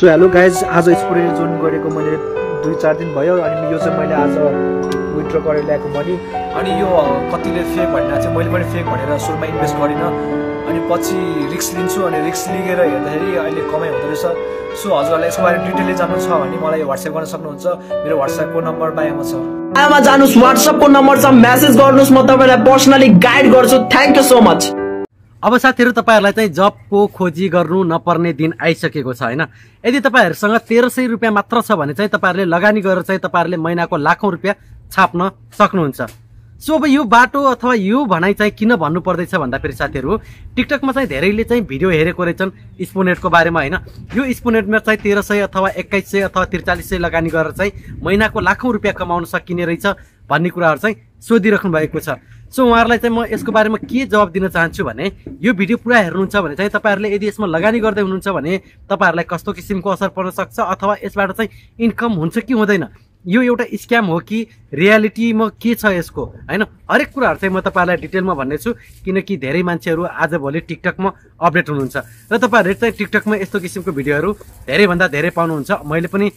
so hello guys आज स्पोर्टले join गरेको मैले दुई चार दिन भयो अनि यो चाहिँ मैले आज विथड्र गरेर ल्याएको मनी अनि यो कतिले फेक भनेर चाहिँ मैले पनि फेक भनेर सुरुमा इन्भेस्ट गरिनँ अनि पछि रिक्स लिन्छु अनि रिक्स लिएर हेर्दाखेरि अहिले कमाइ हुँदो रहेछ सो हजुरहरूलाई यसको बारेमा डिटेलले जान्नु छ भने मलाई वाट्सएप गर्न सक्नुहुन्छ मेरो वाट्सएपको नम्बर बायोमा छ बायोमा जानुहोस् वाट्सएपको नम्बर छ म्यासेज गर्नुहोस् म तपाईँलाई पर्सनली गाइड गर्छु थ्याङ्क यू सो मच अब साथीहरू तपाईँहरूलाई चाहिँ जबको खोजी गर्नु नपर्ने दिन आइसकेको छ होइन यदि तपाईँहरूसँग तेह्र सय रुपियाँ मात्र छ भने चाहिँ तपाईँहरूले लगानी गरेर चाहिँ तपाईँहरूले महिनाको लाखौँ रुपियाँ छाप्न सक्नुहुन्छ सो अब यो बाटो अथवा यो भनाइ चाहिँ किन भन्नुपर्दैछ भन्दाखेरि साथीहरू टिकटकमा चाहिँ धेरैले चाहिँ भिडियो हेरेको रहेछन् स्पोनेटको बारेमा होइन यो स्पोनेटमा चाहिँ तेह्र सय अथवा एक्काइस सय अथवा त्रिचालिस सय लगानी गरेर चाहिँ महिनाको लाखौँ रुपियाँ कमाउन सकिने रहेछ भन्ने कुराहरू चाहिँ सोधिराख्नु भएको छ सो उहाँहरूलाई चाहिँ म यसको बारेमा के जवाब दिन चाहन्छु भने यो भिडियो पुरा हेर्नुहुन्छ भने चाहिँ तपाईँहरूले यदि यसमा लगानी गर्दै हुनुहुन्छ भने तपाईँहरूलाई कस्तो किसिमको असर पर्न सक्छ अथवा यसबाट चाहिँ इन्कम हुन्छ कि हुँदैन यो एउटा स्क्याम हो कि रियालिटीमा के छ यसको होइन हरेक कुराहरू चाहिँ म तपाईँहरूलाई डिटेलमा भन्नेछु किनकि धेरै मान्छेहरू आजभोलि टिकटकमा अपडेट हुनुहुन्छ र तपाईँहरूले चाहिँ टिकटकमा यस्तो किसिमको भिडियोहरू धेरैभन्दा धेरै पाउनुहुन्छ मैले पनि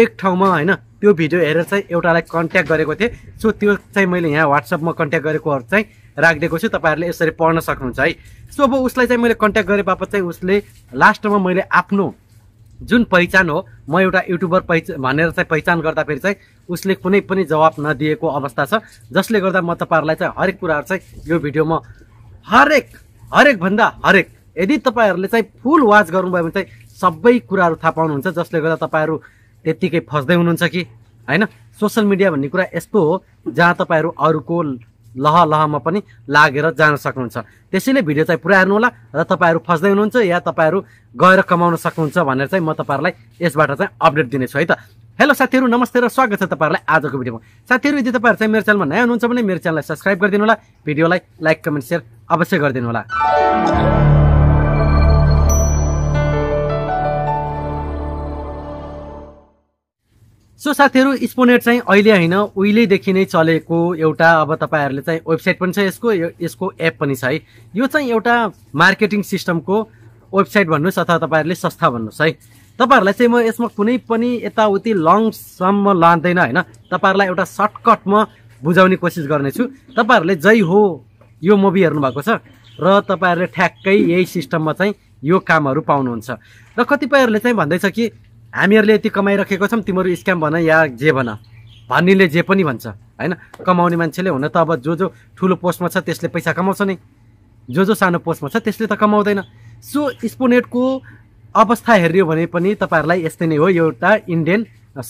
एक ठाउँमा होइन त्यो भिडियो हेरेर चाहिँ एउटालाई कन्ट्याक्ट गरेको थिएँ सो त्यो चाहिँ मैले यहाँ वाट्सएपमा कन्ट्याक्ट गरेकोहरू चाहिँ राखिदिएको छु तपाईँहरूले यसरी पढ्न सक्नुहुन्छ है सो अब उसलाई चाहिँ मैले कन्ट्याक्ट गरे बापत चाहिँ उसले लास्टमा मैले आफ्नो जुन पहिचान हो म एउटा युट्युबर पहिच भनेर चाहिँ पहिचान गर्दाखेरि चाहिँ उसले कुनै पनि जवाब नदिएको अवस्था छ जसले गर्दा म तपाईँहरूलाई चाहिँ हरेक कुराहरू चाहिँ यो भिडियोमा हरेक हरेक भन्दा हरेक यदि तपाईँहरूले चाहिँ फुल वाच गर्नुभयो भने चाहिँ सबै कुराहरू थाहा पाउनुहुन्छ जसले गर्दा तपाईँहरू त्यत्तिकै फस्दै हुनुहुन्छ कि होइन सोसियल मिडिया भन्ने कुरा यस्तो हो जहाँ तपाईँहरू अरूको लह लहमा पनि लागेर जान सक्नुहुन्छ त्यसैले भिडियो चाहिँ पुरा हेर्नुहोला र तपाईँहरू फस्दै हुनुहुन्छ या तपाईँहरू गएर कमाउन सक्नुहुन्छ भनेर चाहिँ म तपाईँहरूलाई यसबाट चाहिँ अपडेट दिनेछु है त हेलो साथीहरू नमस्ते र स्वागत छ तपाईँहरूलाई आजको भिडियोमा साथीहरू यदि तपाईँहरू चाहिँ मेरो च्यानलमा नयाँ हुनुहुन्छ भने मेरो च्यानललाई सब्सक्राइब गरिदिनु होला भिडियोलाई लाइक कमेन्ट सेयर अवश्य गरिदिनु होला सो साथीहरू स्पोनेट चाहिँ अहिले होइन उहिलेदेखि नै चलेको एउटा अब तपाईँहरूले चाहिँ वेबसाइट पनि छ यसको यसको एप पनि छ है यो चाहिँ एउटा मार्केटिङ सिस्टमको वेबसाइट भन्नुहोस् अथवा तपाईँहरूले संस्था भन्नुहोस् है तपाईँहरूलाई चाहिँ म यसमा कुनै पनि यताउति लङसम्म लाँदैन होइन तपाईँहरूलाई एउटा सर्टकटमा बुझाउने कोसिस गर्नेछु तपाईँहरूले जै हो यो मुभी हेर्नुभएको छ र तपाईँहरूले ठ्याक्कै यही सिस्टममा चाहिँ यो कामहरू पाउनुहुन्छ र कतिपयहरूले चाहिँ भन्दैछ कि हामीहरूले यति कमाइराखेको छौँ तिमीहरू स्क्याम भन या जे भन भन्नेले जे पनि भन्छ होइन कमाउने मान्छेले हुन त अब जो जो ठुलो पोस्टमा छ त्यसले पैसा कमाउँछ नै जो जो सानो पोस्टमा छ त्यसले त कमाउँदैन सो स्पोनेटको अवस्था हेऱ्यो भने पनि तपाईँहरूलाई यस्तै नै हो यो एउटा इन्डियन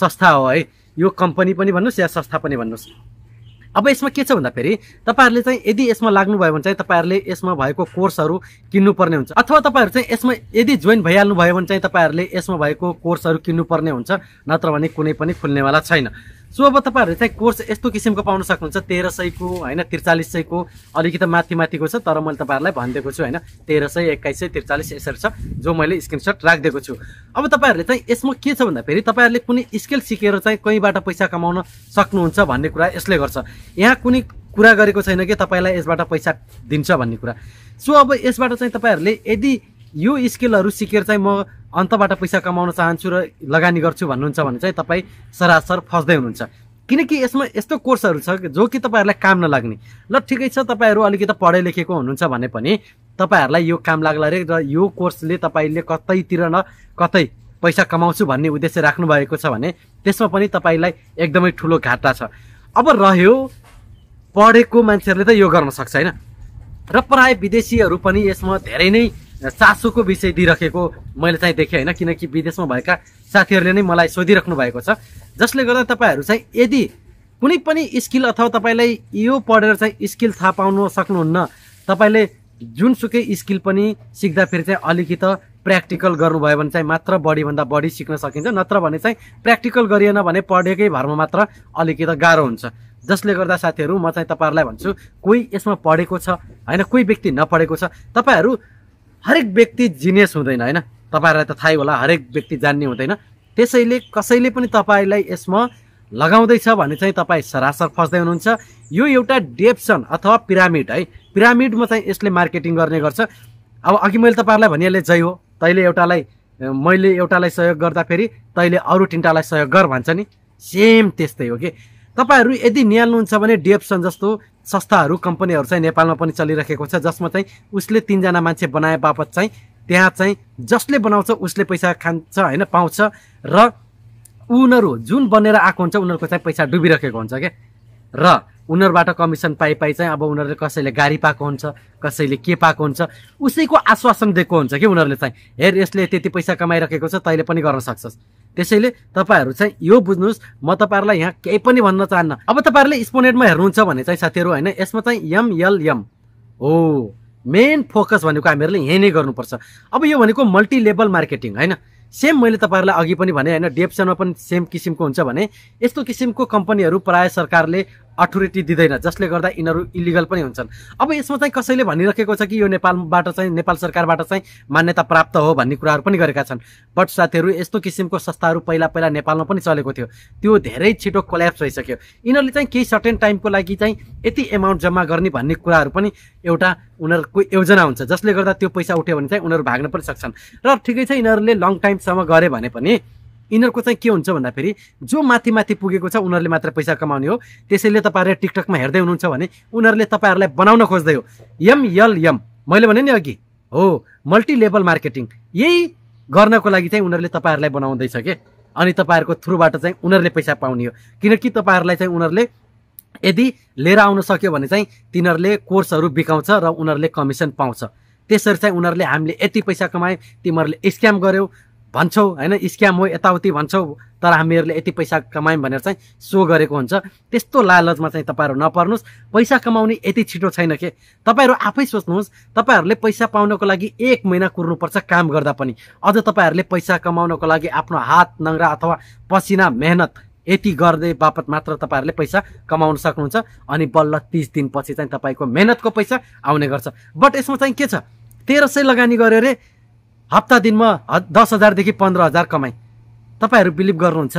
संस्था हो है यो कम्पनी पनि भन्नुहोस् या संस्था पनि भन्नुहोस् अब यसमा के छ भन्दाखेरि तपाईँहरूले चाहिँ यदि यसमा लाग्नुभयो भने चाहिँ तपाईँहरूले यसमा भएको कोर्सहरू किन्नुपर्ने हुन्छ अथवा तपाईँहरू चाहिँ यसमा यदि जोइन भइहाल्नु भयो भने चाहिँ तपाईँहरूले यसमा भएको कोर्सहरू किन्नुपर्ने हुन्छ नत्र भने कुनै पनि खुल्नेवाला छैन सो अब तपाईँहरूले चाहिँ कोर्स यस्तो किसिमको पाउन सक्नुहुन्छ तेह्र सयको होइन त्रिचालिस सयको अलिकति माथि माथिको छ तर मैले तपाईँहरूलाई भनिदिएको छु होइन तेह्र सय एक्काइस सय त्रिचालिस यसरी छ जो मैले स्क्रिनसट राखिदिएको छु अब तपाईँहरूले चाहिँ यसमा के छ भन्दाखेरि तपाईँहरूले कुनै स्किल सिकेर चाहिँ कहीँबाट पैसा कमाउन सक्नुहुन्छ भन्ने कुरा यसले गर्छ यहाँ कुनै कुरा गरेको छैन कि तपाईँलाई यसबाट पैसा दिन्छ भन्ने कुरा सो अब यसबाट चाहिँ तपाईँहरूले यदि यो स्किलहरू सिकेर चाहिँ म अन्तबाट पैसा कमाउन चाहन्छु र लगानी गर्छु भन्नुहुन्छ भने चाहिँ तपाईँ सरासर फस्दै हुनुहुन्छ किनकि यसमा यस्तो कोर्सहरू छ जो कि तपाईँहरूलाई काम नलाग्ने ल ठिकै छ तपाईँहरू अलिकति पढे लेखेको हुनुहुन्छ भने पनि तपाईँहरूलाई यो काम लाग्ला अरे र यो कोर्सले तपाईँले कतैतिर न कतै पैसा कमाउँछु भन्ने उद्देश्य राख्नुभएको छ भने त्यसमा पनि तपाईँलाई एकदमै ठुलो घाटा छ अब रह्यो पढेको मान्छेहरूले त यो गर्न सक्छ होइन र प्राय विदेशीहरू पनि यसमा धेरै नै चासोको विषय दिइराखेको मैले चाहिँ देखेँ होइन किनकि विदेशमा भएका साथीहरूले नै मलाई सोधिराख्नु भएको छ जसले गर्दा तपाईँहरू चाहिँ यदि कुनै पनि स्किल अथवा तपाईँलाई यो पढेर चाहिँ स्किल थाहा पाउन सक्नुहुन्न तपाईँले जुनसुकै स्किल पनि सिक्दाखेरि चाहिँ अलिकति प्र्याक्टिकल गर्नुभयो भने चाहिँ मात्र बढीभन्दा बढी सिक्न सकिन्छ नत्र भने चाहिँ प्र्याक्टिकल गरिएन भने पढेकै भरमा मात्र अलिकति गाह्रो हुन्छ जसले गर्दा साथीहरू म चाहिँ तपाईँहरूलाई भन्छु कोही यसमा पढेको छ होइन कोही व्यक्ति नपढेको छ तपाईँहरू हरेक व्यक्ति जिनियस हुँदैन होइन तपाईँहरूलाई त थाहै होला हरेक व्यक्ति जान्ने हुँदैन त्यसैले कसैले पनि तपाईँलाई यसमा लगाउँदैछ भने चाहिँ तपाईँ सरासर फस्दै हुनुहुन्छ यो एउटा डेप्सन अथवा पिरामिड है पिरामिडमा चाहिँ यसले मार्केटिङ गर्ने गर्छ अब अघि मैले तपाईँहरूलाई भनिहालेँ जय हो तैँले एउटालाई मैले एउटालाई सहयोग गर्दाखेरि तैँले अरू तिनवटालाई सहयोग गर भन्छ नि सेम त्यस्तै हो कि तपाईँहरू यदि निहाल्नुहुन्छ भने डिएप्सन जस्तो संस्थाहरू कम्पनीहरू चाहिँ नेपालमा पनि चलिरहेको छ जसमा चाहिँ उसले तिनजना मान्छे बनाए बापत चाहिँ त्यहाँ चाहिँ जसले बनाउँछ उसले पैसा खान्छ होइन पाउँछ र उनीहरू जुन बनेर आएको हुन्छ उनीहरूको चाहिँ पैसा डुबिरहेको हुन्छ क्या र उनीहरूबाट कमिसन पाइ पाइ चाहिँ अब उनीहरूले कसैले गाडी पाएको हुन्छ कसैले के पाएको हुन्छ उसैको आश्वासन दिएको हुन्छ कि उनीहरूले चाहिँ हेर यसले त्यति पैसा कमाइरहेको छ तैँले पनि गर्न सक्छस् त्यसैले तपाईँहरू चाहिँ यो बुझ्नुहोस् म तपाईँहरूलाई यहाँ केही पनि भन्न चाहन्न अब तपाईँहरूले स्पोनेटमा हेर्नुहुन्छ भने चाहिँ साथीहरू होइन यसमा चाहिँ एमएलएम हो मेन फोकस भनेको हामीहरूले यहीँ नै गर्नुपर्छ अब यो भनेको मल्टिलेभल मार्केटिङ होइन सेम मैले तपाईँहरूलाई अघि पनि भने होइन डेप्सनमा पनि सेम किसिमको हुन्छ भने यस्तो किसिमको कम्पनीहरू प्रायः सरकारले अथोरिटी दिँदैन जसले गर्दा यिनीहरू इलिगल पनि हुन्छन् अब यसमा चाहिँ कसैले भनिरहेको छ कि यो नेपालबाट चाहिँ नेपाल सरकारबाट चाहिँ मान्यता प्राप्त हो भन्ने कुराहरू पनि गरेका छन् बट साथीहरू यस्तो किसिमको संस्थाहरू पहिला पहिला नेपालमा पनि चलेको थियो त्यो धेरै छिटो कोल्याप्स भइसक्यो यिनीहरूले चाहिँ केही सर्टेन टाइमको लागि चाहिँ यति एमाउन्ट जम्मा गर्ने भन्ने कुराहरू पनि एउटा उनीहरूको योजना हुन्छ जसले गर्दा त्यो पैसा उठ्यो भने चाहिँ उनीहरू भाग्न पनि सक्छन् र ठिकै छ यिनीहरूले लङ टाइमसम्म गरे भने पनि यिनीहरूको चाहिँ के हुन्छ भन्दाखेरि जो माथि माथि पुगेको छ उनीहरूले मात्र पैसा कमाउने हो त्यसैले तपाईँहरूले टिकटकमा हेर्दै हुनुहुन्छ भने उनीहरूले तपाईँहरूलाई बनाउन खोज्दै हो यम यल यम मैले भने नि अघि हो मल्टी लेभल मार्केटिङ यही गर्नको लागि चाहिँ उनीहरूले तपाईँहरूलाई बनाउँदैछ के अनि तपाईँहरूको थ्रुबाट चाहिँ उनीहरूले पैसा पाउने हो किनकि तपाईँहरूलाई चाहिँ उनीहरूले यदि लिएर आउन सक्यो भने चाहिँ तिनीहरूले कोर्सहरू बिकाउँछ र उनीहरूले कमिसन पाउँछ त्यसरी चाहिँ उनीहरूले हामीले यति पैसा कमायौँ तिमीहरूले स्क्याम गऱ्यौ भन्छौँ होइन स्क्याम हो यताउति भन्छौ तर हामीहरूले यति पैसा कमायौँ भनेर चाहिँ सो गरेको हुन्छ त्यस्तो लालचमा चाहिँ तपाईँहरू नपर्नुहोस् पैसा कमाउने यति छिटो छैन के तपाईँहरू आफै सोच्नुहोस् तपाईँहरूले पैसा पाउनको लागि एक महिना कुर्नुपर्छ काम गर्दा पनि अझ तपाईँहरूले पैसा कमाउनको लागि आफ्नो हात नङ्ग्रा अथवा पसिना मेहनत यति गर्दै बापत मात्र तपाईँहरूले पैसा कमाउन सक्नुहुन्छ अनि बल्ल तिस दिनपछि चाहिँ तपाईँको मेहनतको पैसा आउने गर्छ बट यसमा चाहिँ के छ तेह्र सय लगानी गरेर अरे हप्ता दिनमा दस हजारदेखि पन्ध्र हजार कमाइ तपाईँहरू बिलिभ गर्नुहुन्छ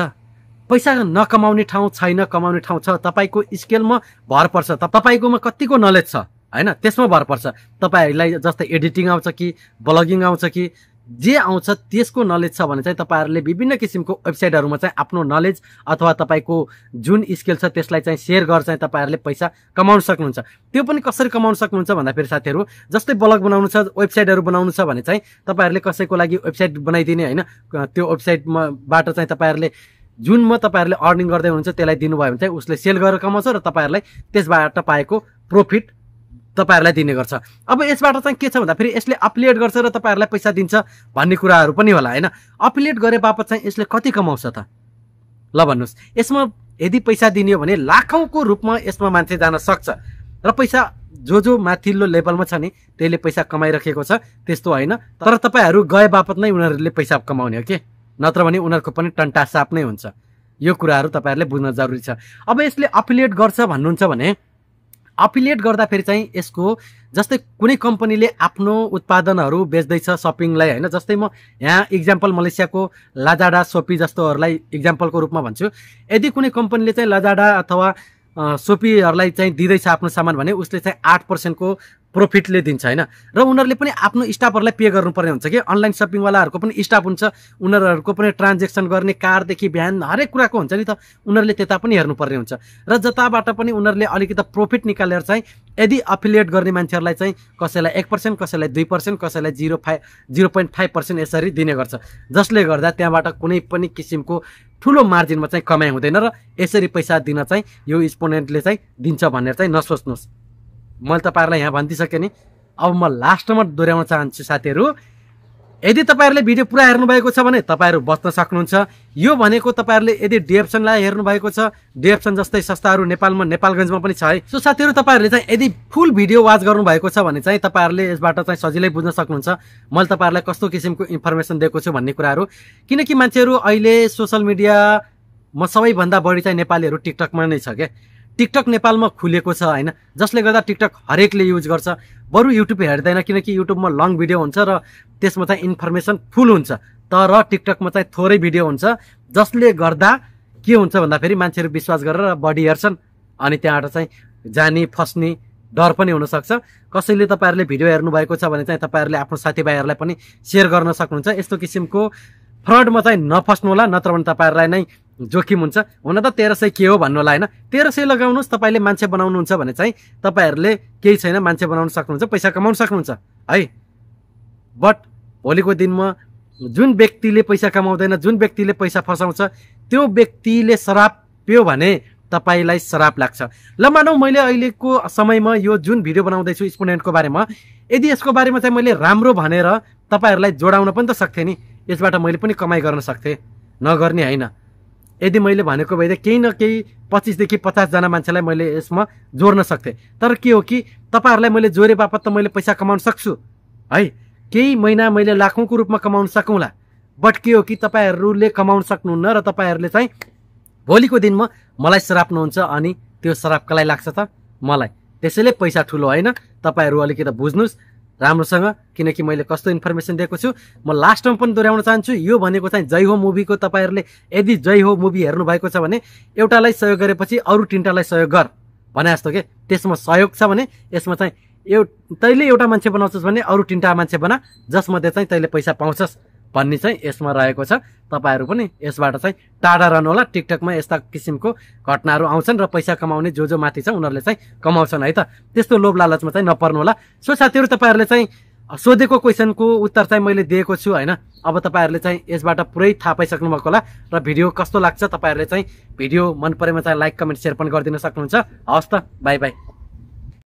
पैसा नकमाउने ठाउँ छैन कमाउने ठाउँ छ तपाईँको स्केलमा भर पर्छ त तपाईँकोमा कतिको नलेज छ होइन त्यसमा भर पर्छ तपाईँहरूलाई जस्तै एडिटिङ आउँछ कि ब्लगिङ आउँछ कि जे आउँछ त्यसको नलेज छ भने चाहिँ तपाईँहरूले विभिन्न किसिमको वेबसाइटहरूमा चाहिँ आफ्नो नलेज अथवा तपाईँको जुन स्किल छ त्यसलाई चाहिँ सेयर गरेर चाहिँ तपाईँहरूले पैसा कमाउन सक्नुहुन्छ त्यो पनि कसरी कमाउन सक्नुहुन्छ भन्दाखेरि साथीहरू जस्तै ब्लग बनाउनु छ वेबसाइटहरू बनाउनु छ भने चाहिँ तपाईँहरूले कसैको लागि वेबसाइट बनाइदिने होइन त्यो वेबसाइटमाबाट चाहिँ तपाईँहरूले जुन म तपाईँहरूले अर्निङ गर्दै हुनुहुन्छ त्यसलाई दिनुभयो भने चाहिँ उसले सेल गरेर कमाउँछ र तपाईँहरूलाई त्यसबाट पाएको प्रोफिट तपाईँहरूलाई दिने गर्छ अब यसबाट चाहिँ के छ भन्दाखेरि यसले अपलेट गर्छ र तपाईँहरूलाई पैसा दिन्छ भन्ने कुराहरू पनि होला होइन अपलेट गरे बापत चाहिँ यसले कति कमाउँछ त ल भन्नुहोस् यसमा यदि पैसा दिने हो भने लाखौँको रूपमा यसमा मान्छे जान सक्छ र पैसा जो जो माथिल्लो लेभलमा छ नि त्यसले पैसा कमाइरहेको छ त्यस्तो होइन तर तपाईँहरू गए बापत नै उनीहरूले पैसा कमाउने हो कि नत्र भने उनीहरूको पनि टन्टासाप नै हुन्छ यो कुराहरू तपाईँहरूले बुझ्न जरुरी छ अब यसले अपिलिएट गर्छ भन्नुहुन्छ भने अपिलेट गर्दाखेरि चाहिँ यसको जस्तै कुनै कम्पनीले आफ्नो उत्पादनहरू बेच्दैछ सपिङलाई होइन जस्तै म यहाँ इक्जाम्पल मलेसियाको लाजाडा सोपी जस्तोहरूलाई इक्जाम्पलको रूपमा भन्छु यदि कुनै कम्पनीले चाहिँ लाजाडा अथवा सोपीहरूलाई चाहिँ दिँदैछ आफ्नो सामान भने उसले चाहिँ आठ पर्सेन्टको प्रफिटले दिन्छ होइन र उनीहरूले पनि आफ्नो स्टाफहरूलाई पे गर्नुपर्ने हुन्छ कि अनलाइन सपिङवालाहरूको पनि स्टाफ हुन्छ उनीहरूको पनि ट्रान्जेक्सन गर्ने कारदेखि बिहान हरेक कुराको हुन्छ नि त उनीहरूले त्यता पनि हेर्नुपर्ने हुन्छ र जताबाट पनि उनीहरूले अलिकति प्रफिट निकालेर चाहिँ यदि अफिलिएट गर्ने मान्छेहरूलाई चाहिँ कसैलाई एक पर्सेन्ट कसैलाई दुई पर्सेन्ट कसैलाई zero five zero point five percent यसरी दिने गर्छ जसले गर्दा त्यहाँबाट कुनै पनि किसिमको ठुलो मार्जिनमा चाहिँ कमाइ हुँदैन र यसरी पैसा दिन चाहिँ यो स्पोनेन्टले चाहिँ दिन्छ भनेर चाहिँ नसोच्नुहोस् मैले तपाईँहरूलाई यहाँ भनिदिइसकेँ नि अब म लास्टमा दोहोऱ्याउन चाहन्छु साथीहरू यदि तपाईँहरूले भिडियो पुरा हेर्नुभएको छ भने तपाईँहरू बच्न सक्नुहुन्छ यो भनेको तपाईँहरूले यदि डिएप्सनलाई हेर्नुभएको छ डिएप्सन जस्तै संस्थाहरू नेपालमा नेपालगञ्जमा पनि छ है सो साथीहरू तपाईँहरूले चाहिँ यदि फुल भिडियो वाच गर्नुभएको छ भने चाहिँ तपाईँहरूले यसबाट चाहिँ सजिलै बुझ्न सक्नुहुन्छ मैले तपाईँहरूलाई कस्तो किसिमको इन्फर्मेसन दिएको छु भन्ने कुराहरू किनकि मान्छेहरू अहिले सोसल मिडिया सबैभन्दा बढी चाहिँ नेपालीहरू टिकटकमा नै छ क्या टिकटक नेपालमा खुलेको छ होइन जसले गर्दा टिकटक हरेकले युज गर्छ बरु युट्युब हेर्दैन किनकि युट्युबमा लङ भिडियो हुन्छ र त्यसमा चाहिँ इन्फर्मेसन फुल हुन्छ तर टिकटकमा चाहिँ थोरै भिडियो हुन्छ जसले गर्दा के हुन्छ भन्दाखेरि मान्छेहरू विश्वास गरेर बडी हेर्छन् अनि त्यहाँबाट चाहिँ जानी फस्ने डर पनि हुनसक्छ कसैले तपाईँहरूले भिडियो हेर्नुभएको छ भने चाहिँ तपाईँहरूले आफ्नो साथीभाइहरूलाई पनि सेयर गर्न सक्नुहुन्छ यस्तो किसिमको फ्रडमा चाहिँ नफस्नु होला नत्र भने तपाईँहरूलाई नै जोखिम हुन्छ हुन त तेह्र सय के हो भन्नु होला होइन तेह्र सय लगाउनुहोस् तपाईँले मान्छे बनाउनुहुन्छ भने चाहिँ तपाईँहरूले केही छैन मान्छे बनाउन सक्नुहुन्छ पैसा कमाउन सक्नुहुन्छ है बट भोलिको दिनमा जुन व्यक्तिले पैसा कमाउँदैन जुन व्यक्तिले पैसा फसाउँछ त्यो व्यक्तिले शराब पियो भने तपाईँलाई श्राप लाग्छ ल मानौ मैले अहिलेको समयमा यो जुन भिडियो बनाउँदैछु स्टुडेन्टको बारेमा यदि यसको बारेमा चाहिँ मैले राम्रो भनेर तपाईँहरूलाई जोडाउन पनि त सक्थेँ नि यसबाट मैले पनि कमाइ गर्न सक्थेँ नगर्ने होइन यदि मैले भनेको भए त केही न केही पच्चिसदेखि पचासजना मान्छेलाई मैले यसमा जोड्न सक्थेँ तर के हो कि तपाईँहरूलाई मैले जोडे बापत त मैले पैसा कमाउन सक्छु है केही महिना मैले लाखौँको रूपमा कमाउन सकौँला बट के हो कि तपाईँहरूले कमाउन सक्नुहुन्न र तपाईँहरूले चाहिँ भोलिको दिनमा मलाई सराप्नुहुन्छ अनि त्यो कसलाई लाग्छ त मलाई त्यसैले पैसा ठुलो होइन तपाईँहरू अलिकति बुझ्नुहोस् राम्रोसँग किनकि मैले कस्तो इन्फर्मेसन दिएको छु म लास्टमा पनि दोहोऱ्याउन चाहन्छु यो भनेको चाहिँ जय हो मुभीको तपाईँहरूले यदि जय हो मुभी हेर्नुभएको छ भने एउटालाई सहयोग गरेपछि अरू तिनवटालाई सहयोग गर भने जस्तो के त्यसमा सहयोग छ भने यसमा चाहिँ एउ तैँले एउटा मान्छे बनाउँछस् भने अरू तिनवटा मान्छे बना जसमध्ये चाहिँ तैँले पैसा पाउँछस् भन्ने चाहिँ यसमा रहेको छ तपाईँहरू पनि यसबाट चाहिँ टाढा रहनुहोला टिकटकमा यस्ता किसिमको घटनाहरू आउँछन् र पैसा कमाउने जो जो माथि छ उनीहरूले चाहिँ कमाउँछन् है त त्यस्तो लोभ लालचमा चाहिँ होला सो साथीहरू तपाईँहरूले चाहिँ सोधेको क्वेसनको उत्तर चाहिँ मैले दिएको छु होइन अब तपाईँहरूले चाहिँ यसबाट पुरै थाहा पाइसक्नु भएको होला र भिडियो कस्तो लाग्छ तपाईँहरूले चाहिँ भिडियो मन परेमा चाहिँ लाइक कमेन्ट सेयर पनि गरिदिन सक्नुहुन्छ हवस् त बाई बाई